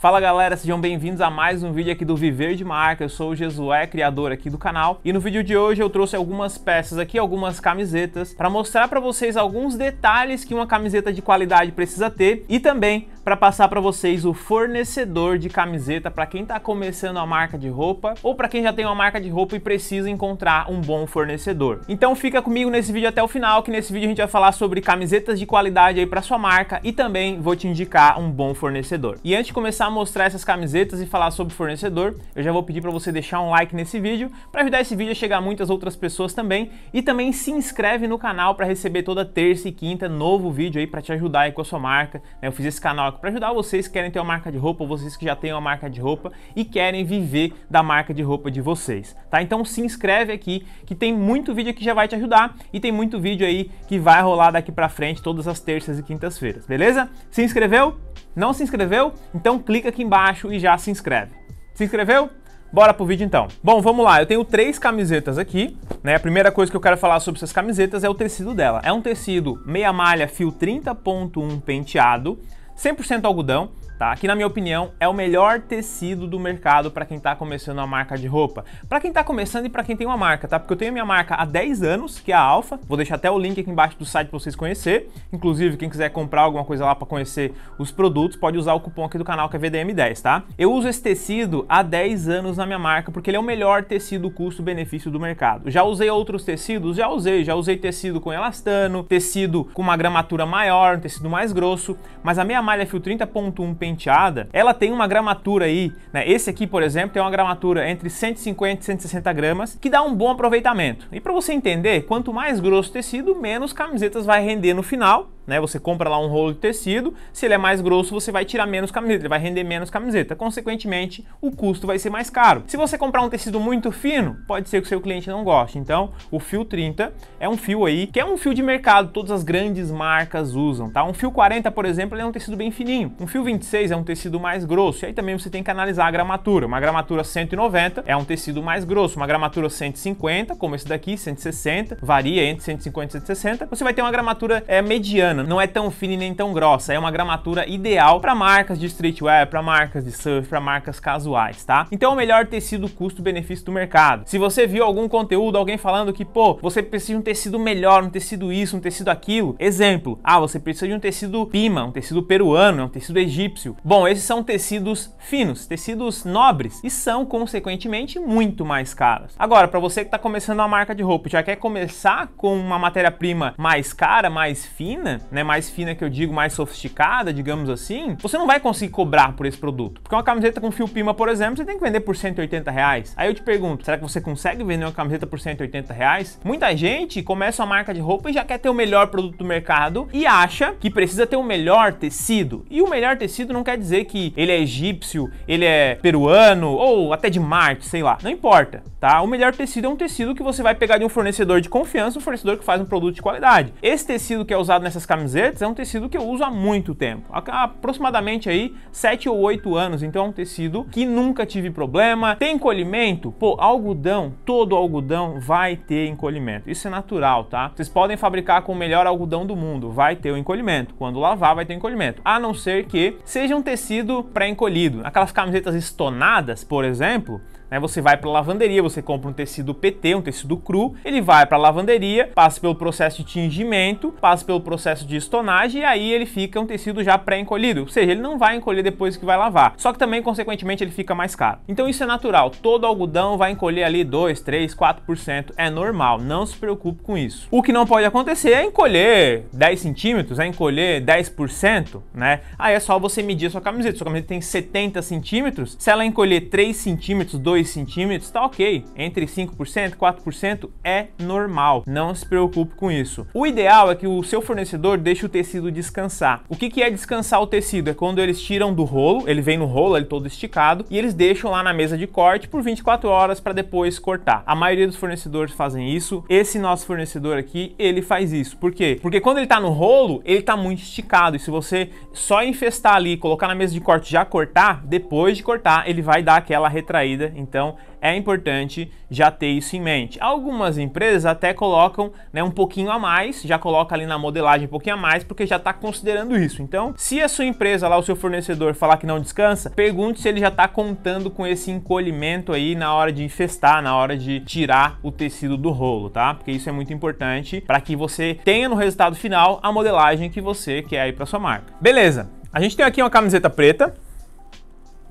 Fala galera, sejam bem-vindos a mais um vídeo aqui do Viver de Marca, eu sou o Jesué, criador aqui do canal, e no vídeo de hoje eu trouxe algumas peças aqui, algumas camisetas, para mostrar para vocês alguns detalhes que uma camiseta de qualidade precisa ter, e também para passar para vocês o fornecedor de camiseta para quem está começando a marca de roupa, ou para quem já tem uma marca de roupa e precisa encontrar um bom fornecedor. Então fica comigo nesse vídeo até o final, que nesse vídeo a gente vai falar sobre camisetas de qualidade aí para sua marca, e também vou te indicar um bom fornecedor. E antes de começar começar a mostrar essas camisetas e falar sobre fornecedor, eu já vou pedir para você deixar um like nesse vídeo para ajudar esse vídeo a chegar a muitas outras pessoas também e também se inscreve no canal para receber toda terça e quinta novo vídeo aí para te ajudar aí com a sua marca. Né? Eu fiz esse canal aqui para ajudar vocês que querem ter uma marca de roupa, vocês que já têm uma marca de roupa e querem viver da marca de roupa de vocês, tá? Então se inscreve aqui que tem muito vídeo que já vai te ajudar e tem muito vídeo aí que vai rolar daqui para frente todas as terças e quintas-feiras, beleza? Se inscreveu? Não se inscreveu? Então clica aqui embaixo e já se inscreve. Se inscreveu? Bora pro vídeo então. Bom, vamos lá. Eu tenho três camisetas aqui, né? A primeira coisa que eu quero falar sobre essas camisetas é o tecido dela. É um tecido meia malha fio 30.1 penteado, 100% algodão tá? Que na minha opinião é o melhor tecido do mercado para quem tá começando a marca de roupa. Para quem tá começando e para quem tem uma marca, tá? Porque eu tenho a minha marca há 10 anos, que é a Alfa. Vou deixar até o link aqui embaixo do site para vocês conhecer. Inclusive, quem quiser comprar alguma coisa lá para conhecer os produtos, pode usar o cupom aqui do canal que é VDM10, tá? Eu uso esse tecido há 10 anos na minha marca porque ele é o melhor tecido custo-benefício do mercado. Já usei outros tecidos, já usei, já usei tecido com elastano, tecido com uma gramatura maior, um tecido mais grosso, mas a minha malha é Fio 30.1 penteada, ela tem uma gramatura aí, né? Esse aqui, por exemplo, tem uma gramatura entre 150 e 160 gramas, que dá um bom aproveitamento. E para você entender, quanto mais grosso o tecido, menos camisetas vai render no final, né? Você compra lá um rolo de tecido, se ele é mais grosso, você vai tirar menos camiseta, ele vai render menos camiseta. Consequentemente, o custo vai ser mais caro. Se você comprar um tecido muito fino, pode ser que o seu cliente não goste. Então, o fio 30 é um fio aí que é um fio de mercado, todas as grandes marcas usam, tá? Um fio 40, por exemplo, é um tecido bem fininho. Um fio 26 é um tecido mais grosso. E aí também você tem que analisar a gramatura. Uma gramatura 190 é um tecido mais grosso, uma gramatura 150, como esse daqui, 160, varia entre 150 e 160. Você vai ter uma gramatura é, mediana bacana, não é tão fina e nem tão grossa, é uma gramatura ideal para marcas de streetwear, para marcas de surf, para marcas casuais, tá? Então é o melhor tecido custo-benefício do mercado. Se você viu algum conteúdo, alguém falando que, pô, você precisa de um tecido melhor, um tecido isso, um tecido aquilo, exemplo, ah, você precisa de um tecido pima, um tecido peruano, um tecido egípcio. Bom, esses são tecidos finos, tecidos nobres e são consequentemente muito mais caros. Agora, para você que está começando uma marca de roupa, já quer começar com uma matéria-prima mais cara, mais fina, né, mais fina que eu digo, mais sofisticada, digamos assim, você não vai conseguir cobrar por esse produto. Porque uma camiseta com fio Pima, por exemplo, você tem que vender por 180 reais. Aí eu te pergunto, será que você consegue vender uma camiseta por 180 reais? Muita gente começa uma marca de roupa e já quer ter o melhor produto do mercado e acha que precisa ter o melhor tecido. E o melhor tecido não quer dizer que ele é egípcio, ele é peruano ou até de Marte, sei lá. Não importa, tá? O melhor tecido é um tecido que você vai pegar de um fornecedor de confiança, um fornecedor que faz um produto de qualidade. Esse tecido que é usado nessas camisetas camisetas é um tecido que eu uso há muito tempo, há aproximadamente aí 7 ou 8 anos, então é um tecido que nunca tive problema. Tem encolhimento? Pô, algodão, todo algodão vai ter encolhimento. Isso é natural, tá? Vocês podem fabricar com o melhor algodão do mundo, vai ter o encolhimento. Quando lavar vai ter encolhimento. A não ser que seja um tecido pré-encolhido. Aquelas camisetas estonadas, por exemplo, né? Você vai para a lavanderia, você compra um tecido PT, um tecido cru, ele vai para a lavanderia, passa pelo processo de tingimento, passa pelo processo de estonagem e aí ele fica um tecido já pré-encolhido, ou seja, ele não vai encolher depois que vai lavar. Só que também, consequentemente, ele fica mais caro. Então isso é natural, todo algodão vai encolher ali 2, 3, 4%, é normal, não se preocupe com isso. O que não pode acontecer é encolher 10 centímetros, é encolher 10%, né? Aí é só você medir a sua camiseta, sua camiseta tem 70 centímetros, se ela encolher 3 centímetros, 2 2 centímetros, tá ok. Entre 5% e 4% é normal. Não se preocupe com isso. O ideal é que o seu fornecedor deixe o tecido descansar. O que, que é descansar o tecido? É quando eles tiram do rolo, ele vem no rolo, ele todo esticado, e eles deixam lá na mesa de corte por 24 horas para depois cortar. A maioria dos fornecedores fazem isso. Esse nosso fornecedor aqui, ele faz isso. Por quê? Porque quando ele tá no rolo, ele tá muito esticado. E se você só infestar ali, colocar na mesa de corte já cortar, depois de cortar, ele vai dar aquela retraída. Então então é importante já ter isso em mente. Algumas empresas até colocam né, um pouquinho a mais, já coloca ali na modelagem um pouquinho a mais, porque já está considerando isso. Então, se a sua empresa lá, o seu fornecedor falar que não descansa, pergunte se ele já está contando com esse encolhimento aí na hora de infestar, na hora de tirar o tecido do rolo, tá? Porque isso é muito importante para que você tenha no resultado final a modelagem que você quer aí para sua marca. Beleza? A gente tem aqui uma camiseta preta,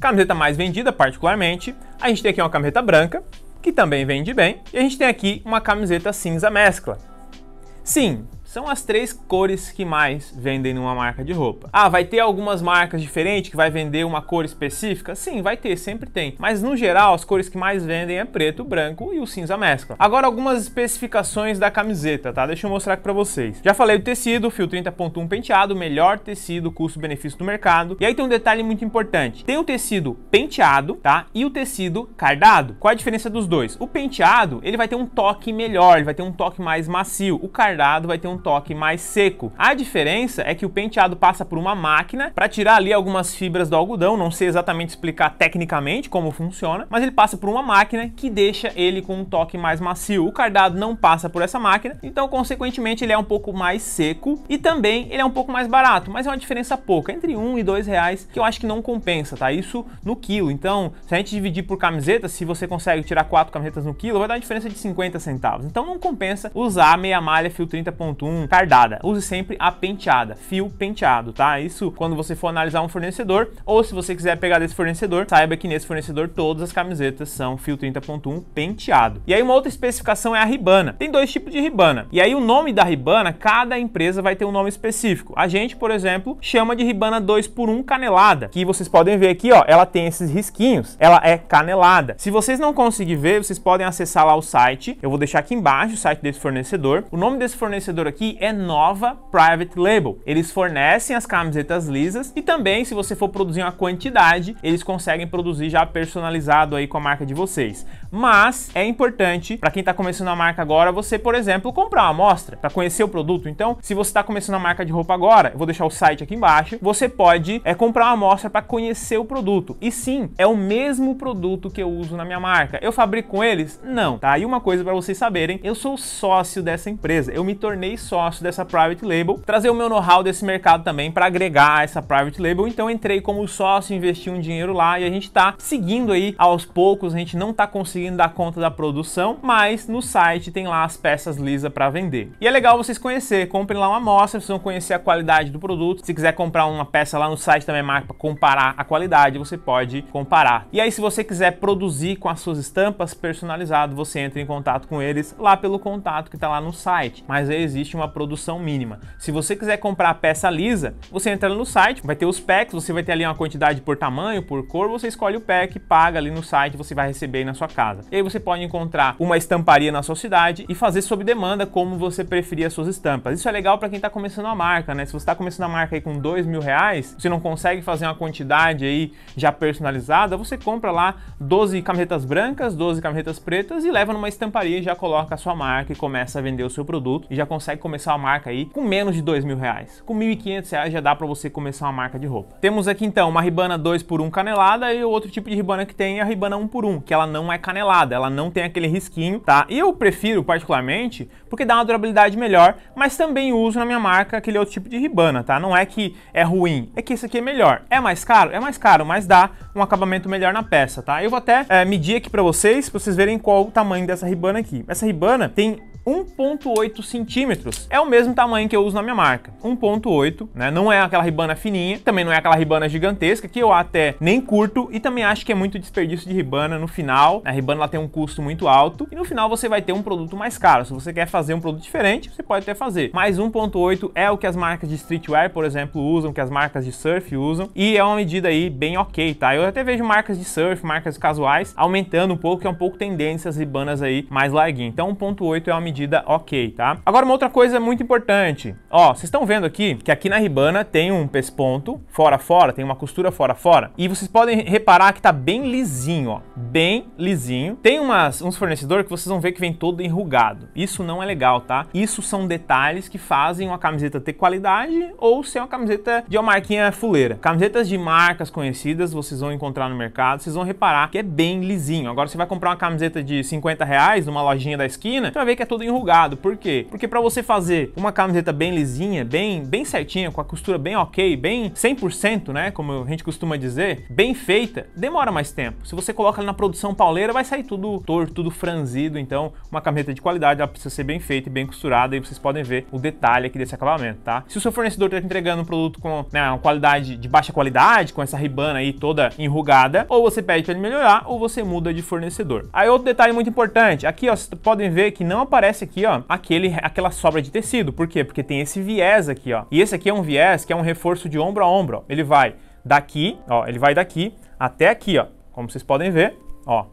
Camiseta mais vendida, particularmente. A gente tem aqui uma camiseta branca, que também vende bem. E a gente tem aqui uma camiseta cinza mescla. Sim, são as três cores que mais vendem numa marca de roupa. Ah, vai ter algumas marcas diferentes que vai vender uma cor específica? Sim, vai ter, sempre tem. Mas no geral, as cores que mais vendem é preto, branco e o cinza mescla. Agora algumas especificações da camiseta, tá? Deixa eu mostrar aqui pra vocês. Já falei do tecido, fio 30.1 penteado, melhor tecido, custo-benefício do mercado. E aí tem um detalhe muito importante. Tem o tecido penteado, tá? E o tecido cardado. Qual é a diferença dos dois? O penteado, ele vai ter um toque melhor, ele vai ter um toque mais macio. O cardado vai ter um um toque mais seco. A diferença é que o penteado passa por uma máquina para tirar ali algumas fibras do algodão, não sei exatamente explicar tecnicamente como funciona, mas ele passa por uma máquina que deixa ele com um toque mais macio. O cardado não passa por essa máquina, então consequentemente ele é um pouco mais seco e também ele é um pouco mais barato, mas é uma diferença pouca, entre um e dois reais, que eu acho que não compensa, tá? Isso no quilo. Então, se a gente dividir por camiseta, se você consegue tirar quatro camisetas no quilo, vai dar uma diferença de 50 centavos. Então não compensa usar meia malha fio 30.1 com cardada. Use sempre a penteada, fio penteado, tá? Isso quando você for analisar um fornecedor ou se você quiser pegar desse fornecedor, saiba que nesse fornecedor todas as camisetas são fio 30.1 penteado. E aí uma outra especificação é a ribana. Tem dois tipos de ribana. E aí o nome da ribana, cada empresa vai ter um nome específico. A gente, por exemplo, chama de ribana 2x1 canelada, que vocês podem ver aqui, ó, ela tem esses risquinhos, ela é canelada. Se vocês não conseguirem ver, vocês podem acessar lá o site, eu vou deixar aqui embaixo o site desse fornecedor. O nome desse fornecedor aqui aqui é Nova Private Label. Eles fornecem as camisetas lisas e também, se você for produzir uma quantidade, eles conseguem produzir já personalizado aí com a marca de vocês. Mas é importante para quem está começando a marca agora, você, por exemplo, comprar uma amostra para conhecer o produto. Então, se você está começando a marca de roupa agora, eu vou deixar o site aqui embaixo, você pode é, comprar uma amostra para conhecer o produto. E sim, é o mesmo produto que eu uso na minha marca. Eu fabrico com eles? Não, tá? E uma coisa para vocês saberem, eu sou sócio dessa empresa. Eu me tornei sócio dessa private label, trazer o meu know-how desse mercado também para agregar essa private label. Então entrei como sócio, investi um dinheiro lá e a gente está seguindo aí aos poucos. A gente não está conseguindo dar conta da produção, mas no site tem lá as peças lisa para vender. E é legal vocês conhecer, comprem lá uma amostra, vocês vão conhecer a qualidade do produto. Se quiser comprar uma peça lá no site também é marca para comparar a qualidade, você pode comparar. E aí se você quiser produzir com as suas estampas personalizado, você entra em contato com eles lá pelo contato que está lá no site. Mas aí existe uma produção mínima. Se você quiser comprar a peça lisa, você entra no site, vai ter os packs, você vai ter ali uma quantidade por tamanho, por cor, você escolhe o pack, paga ali no site, você vai receber aí na sua casa. E aí você pode encontrar uma estamparia na sua cidade e fazer sob demanda como você preferir as suas estampas. Isso é legal para quem está começando a marca, né? Se você está começando a marca aí com dois mil reais, você não consegue fazer uma quantidade aí já personalizada, você compra lá 12 camisetas brancas, 12 camisetas pretas e leva numa estamparia e já coloca a sua marca e começa a vender o seu produto e já consegue começar uma marca aí com menos de dois mil reais. Com mil e quinhentos reais já dá para você começar uma marca de roupa. Temos aqui então uma ribana 2 por 1 canelada e o outro tipo de ribana que tem a ribana 1 por 1 que ela não é canelada, ela não tem aquele risquinho, tá? E eu prefiro particularmente porque dá uma durabilidade melhor, mas também uso na minha marca aquele outro tipo de ribana, tá? Não é que é ruim, é que esse aqui é melhor. É mais caro? É mais caro, mas dá um acabamento melhor na peça, tá? Eu vou até é, medir aqui para vocês, para vocês verem qual o tamanho dessa ribana aqui. Essa ribana tem 1.8 centímetros. É o mesmo tamanho que eu uso na minha marca, 1.8, né? Não é aquela ribana fininha, também não é aquela ribana gigantesca, que eu até nem curto e também acho que é muito desperdício de ribana no final. A ribana ela tem um custo muito alto e no final você vai ter um produto mais caro. Se você quer fazer um produto diferente, você pode até fazer. Mas 1.8 é o que as marcas de streetwear, por exemplo, usam, que as marcas de surf usam e é uma medida aí bem ok, tá? Eu até vejo marcas de surf, marcas casuais aumentando um pouco, que é um pouco tendência as ribanas aí mais larguinha. Então 1.8 é uma medida medida ok, tá? Agora uma outra coisa muito importante, ó, vocês estão vendo aqui que aqui na ribana tem um pesponto fora fora, tem uma costura fora fora, e vocês podem reparar que tá bem lisinho, ó, bem lisinho. Tem umas, uns fornecedores que vocês vão ver que vem todo enrugado, isso não é legal, tá? Isso são detalhes que fazem uma camiseta ter qualidade ou ser uma camiseta de uma marquinha fuleira. Camisetas de marcas conhecidas vocês vão encontrar no mercado, vocês vão reparar que é bem lisinho. Agora você vai comprar uma camiseta de 50 reais numa lojinha da esquina, você vai ver que é todo enrugado. Por quê? Porque para você fazer uma camiseta bem lisinha, bem, bem certinha, com a costura bem ok, bem 100%, né, como a gente costuma dizer, bem feita, demora mais tempo. Se você coloca na produção pauleira, vai sair tudo torto, tudo franzido. Então, uma camiseta de qualidade, ela precisa ser bem feita e bem costurada. E vocês podem ver o detalhe aqui desse acabamento, tá? Se o seu fornecedor está entregando um produto com né, uma qualidade de baixa qualidade, com essa ribana aí toda enrugada, ou você pede para ele melhorar, ou você muda de fornecedor. Aí outro detalhe muito importante, aqui ó, vocês podem ver que não aparece aparece aqui, ó, aquele, aquela sobra de tecido. Por quê? Porque tem esse viés aqui, ó. E esse aqui é um viés que é um reforço de ombro a ombro, ó. Ele vai daqui, ó, ele vai daqui até aqui, ó. Como vocês podem ver, ó.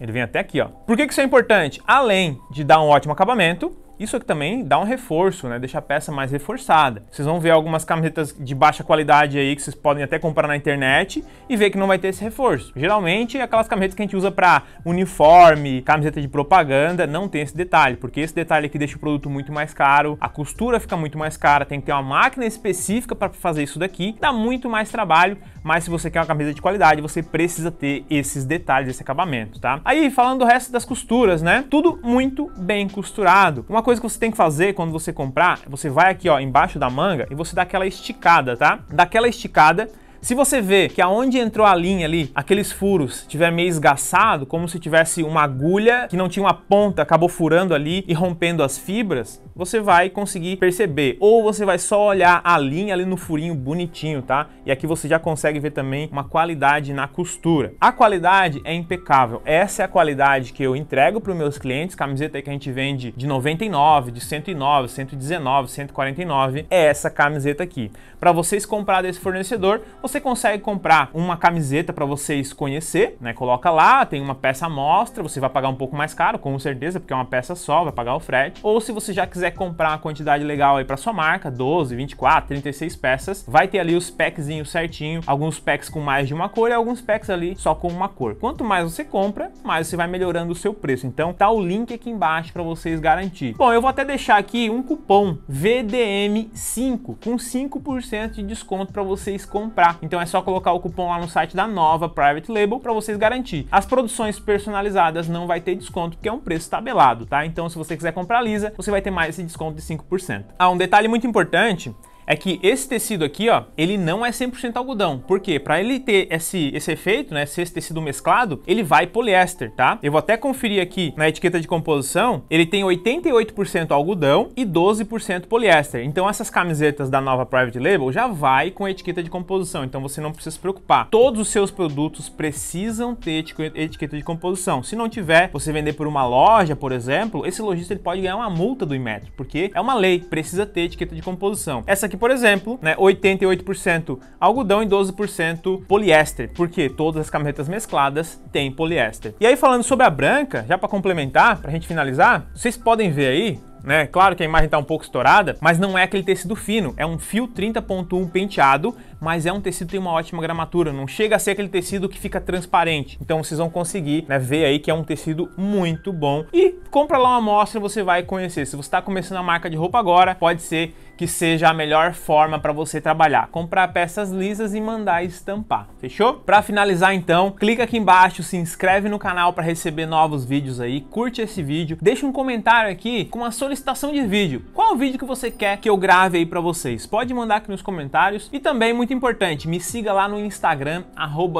Ele vem até aqui, ó. Por que, que isso é importante? Além de dar um ótimo acabamento, isso aqui também dá um reforço, né? Deixa a peça mais reforçada. Vocês vão ver algumas camisetas de baixa qualidade aí que vocês podem até comprar na internet e ver que não vai ter esse reforço. Geralmente, aquelas camisetas que a gente usa para uniforme, camiseta de propaganda, não tem esse detalhe, porque esse detalhe aqui deixa o produto muito mais caro, a costura fica muito mais cara, tem que ter uma máquina específica para fazer isso daqui, dá muito mais trabalho, mas se você quer uma camisa de qualidade, você precisa ter esses detalhes, esse acabamento, tá? Aí, falando do resto das costuras, né? Tudo muito bem costurado. Uma coisa que você tem que fazer quando você comprar, você vai aqui ó, embaixo da manga e você dá aquela esticada, tá? Daquela esticada se você vê que aonde entrou a linha ali, aqueles furos tiver meio esgaçado, como se tivesse uma agulha que não tinha uma ponta, acabou furando ali e rompendo as fibras, você vai conseguir perceber. Ou você vai só olhar a linha ali no furinho bonitinho, tá? E aqui você já consegue ver também uma qualidade na costura. A qualidade é impecável. Essa é a qualidade que eu entrego para os meus clientes. Camiseta que a gente vende de 99, de 109, 119, 149. É essa camiseta aqui. Para vocês comprar desse fornecedor, você você consegue comprar uma camiseta para vocês conhecer, né? Coloca lá, tem uma peça amostra, mostra, você vai pagar um pouco mais caro, com certeza, porque é uma peça só, vai pagar o frete. Ou se você já quiser comprar uma quantidade legal aí para sua marca, 12, 24, 36 peças, vai ter ali os packzinhos certinho, alguns packs com mais de uma cor e alguns packs ali só com uma cor. Quanto mais você compra, mais você vai melhorando o seu preço. Então tá o link aqui embaixo para vocês garantir. Bom, eu vou até deixar aqui um cupom VDM5 com 5% de desconto para vocês comprar. Então é só colocar o cupom lá no site da nova Private Label para vocês garantir. As produções personalizadas não vai ter desconto, porque é um preço tabelado, tá? Então se você quiser comprar lisa, você vai ter mais esse desconto de 5%. Ah, um detalhe muito importante é que esse tecido aqui, ó, ele não é 100% algodão. Por quê? Para ele ter esse, esse efeito, né, ser esse tecido mesclado, ele vai poliéster, tá? Eu vou até conferir aqui na etiqueta de composição, ele tem 88% algodão e 12% poliéster. Então essas camisetas da nova Private Label já vai com etiqueta de composição, então você não precisa se preocupar. Todos os seus produtos precisam ter etiqueta de composição. Se não tiver, você vender por uma loja, por exemplo, esse lojista ele pode ganhar uma multa do Inmetro, porque é uma lei, precisa ter etiqueta de composição. Essa aqui por exemplo, né, 88% algodão e 12% poliéster, porque todas as camisetas mescladas têm poliéster. E aí falando sobre a branca, já para complementar, para a gente finalizar, vocês podem ver aí né? Claro que a imagem está um pouco estourada, mas não é aquele tecido fino, é um fio 30.1 penteado, mas é um tecido que tem uma ótima gramatura, não chega a ser aquele tecido que fica transparente. Então vocês vão conseguir né, ver aí que é um tecido muito bom. E compra lá uma amostra, você vai conhecer. Se você está começando a marca de roupa agora, pode ser que seja a melhor forma para você trabalhar. Comprar peças lisas e mandar estampar, fechou? Para finalizar então, clica aqui embaixo, se inscreve no canal para receber novos vídeos aí, curte esse vídeo, deixa um comentário aqui com uma solicitação de vídeo. Qual o vídeo que você quer que eu grave aí para vocês? Pode mandar aqui nos comentários e também muito importante, me siga lá no Instagram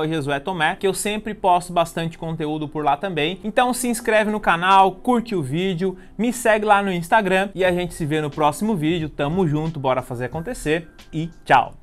@jesuetomé, que eu sempre posto bastante conteúdo por lá também. Então se inscreve no canal, curte o vídeo, me segue lá no Instagram e a gente se vê no próximo vídeo. Tamo junto, bora fazer acontecer e tchau!